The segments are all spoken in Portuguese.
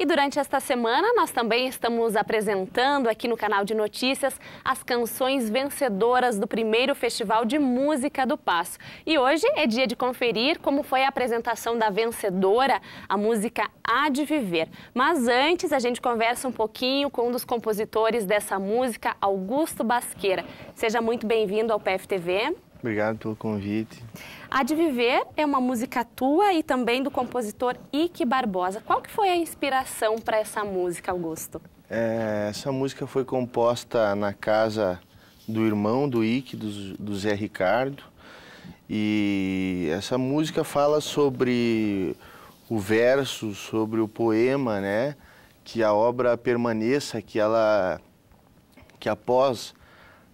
E durante esta semana, nós também estamos apresentando aqui no canal de notícias as canções vencedoras do primeiro Festival de Música do Passo. E hoje é dia de conferir como foi a apresentação da vencedora, a música Há de Viver. Mas antes, a gente conversa um pouquinho com um dos compositores dessa música, Augusto Basqueira. Seja muito bem-vindo ao PFTV. Obrigado pelo convite. A de Viver é uma música tua e também do compositor Ike Barbosa. Qual que foi a inspiração para essa música, Augusto? É, essa música foi composta na casa do irmão do Ike, do, do Zé Ricardo. E essa música fala sobre o verso, sobre o poema, né? Que a obra permaneça, que ela que após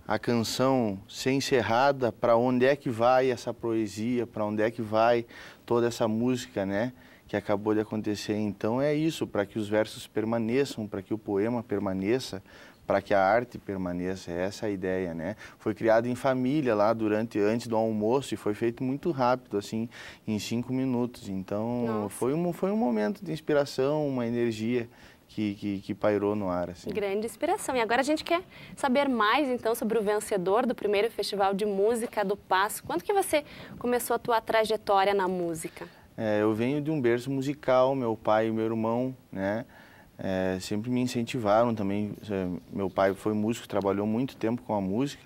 a canção ser encerrada, para onde é que vai essa poesia, para onde é que vai toda essa música, né? Que acabou de acontecer. Então é isso, para que os versos permaneçam, para que o poema permaneça, para que a arte permaneça. Essa é a ideia, né? Foi criado em família lá durante, antes do almoço e foi feito muito rápido, assim, em cinco minutos. Então foi um, foi um momento de inspiração, uma energia que, que, que, pairou no ar. Assim. Grande inspiração. E agora a gente quer saber mais, então, sobre o vencedor do primeiro Festival de Música do Passo. Quando que você começou a tua trajetória na música? É, eu venho de um berço musical, meu pai e meu irmão, né? É, sempre me incentivaram também. É, meu pai foi músico, trabalhou muito tempo com a música.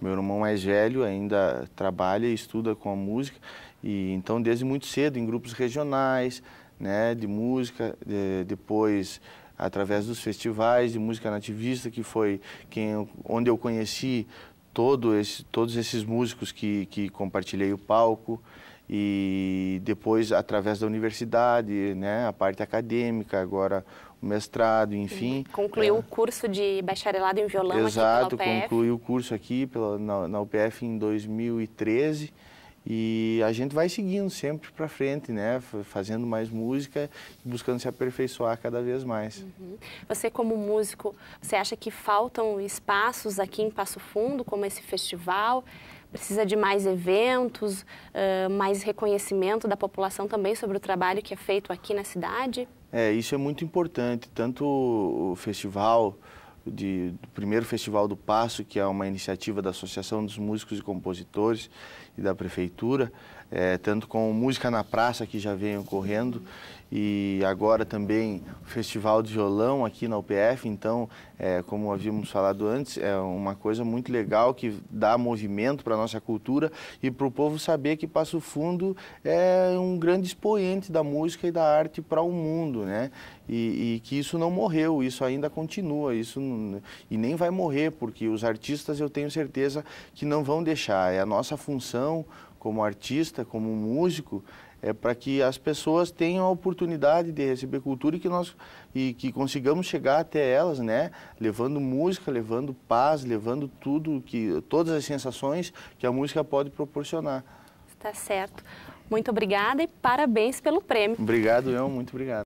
Meu irmão mais velho ainda trabalha e estuda com a música. E então desde muito cedo em grupos regionais, né, de música, de, depois através dos festivais de música nativista, que foi quem, onde eu conheci todo esse, todos esses músicos que, que compartilhei o palco e depois através da universidade, né, a parte acadêmica, agora o mestrado, enfim. Concluiu é. o curso de bacharelado em violão Exato, aqui pela UPF. concluiu o curso aqui pela, na, na UPF em 2013. E a gente vai seguindo sempre para frente, né? Fazendo mais música, buscando se aperfeiçoar cada vez mais. Uhum. Você como músico, você acha que faltam espaços aqui em Passo Fundo, como esse festival? Precisa de mais eventos, uh, mais reconhecimento da população também sobre o trabalho que é feito aqui na cidade? É, isso é muito importante. Tanto o festival de, do primeiro Festival do Passo, que é uma iniciativa da Associação dos Músicos e Compositores e da Prefeitura, é, tanto com Música na Praça, que já vem ocorrendo, e agora também o Festival de Violão aqui na UPF. Então, é, como havíamos falado antes, é uma coisa muito legal que dá movimento para a nossa cultura e para o povo saber que Passo Fundo é um grande expoente da música e da arte para o mundo, né? E, e que isso não morreu, isso ainda continua, isso e nem vai morrer, porque os artistas eu tenho certeza que não vão deixar. É a nossa função como artista, como músico, é para que as pessoas tenham a oportunidade de receber cultura e que nós e que consigamos chegar até elas, né? Levando música, levando paz, levando tudo que todas as sensações que a música pode proporcionar. Está certo. Muito obrigada e parabéns pelo prêmio. Obrigado, eu, muito obrigado.